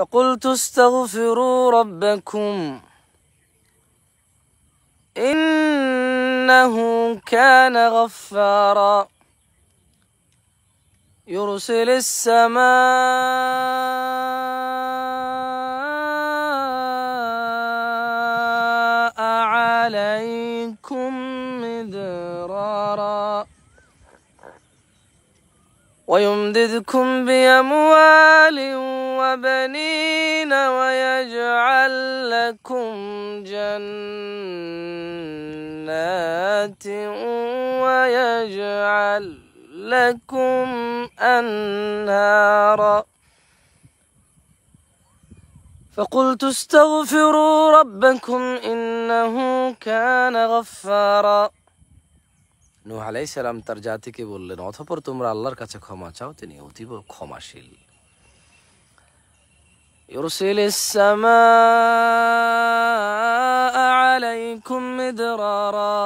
فقلت استغفروا ربكم إنه كان غفارا يرسل السماء عليكم مدرارا ويمددكم بأموال وبنين ويجعل لكم جنات ويجعل لكم أنهارا فقلت استغفروا ربكم إنه كان غفارا নুহ আলাই তার জাতিকে বললেন অথপর তোমরা আল্লাহর কাছে ক্ষমা চাও তিনি অতীব ক্ষমাশীল يرسل السماء عليكم مدرارا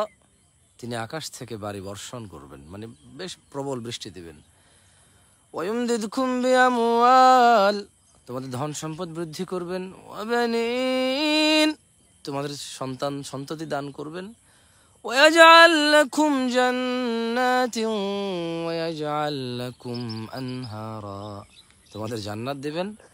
তিনি আকাশ থেকে বাড়ি বর্ষণ করবেন মানে বেশ প্রবল বৃষ্টি দিবেন ওয়ুমদিদকুম বিআমওয়াল তোমাদের ধন সম্পদ বৃদ্ধি করবেন ওয়াবানিন তোমাদের সন্তান সন্ততি দান করবেন ويجعل لكم جنات ويجعل لكم أنهارا تمام জান্নাত দিবেন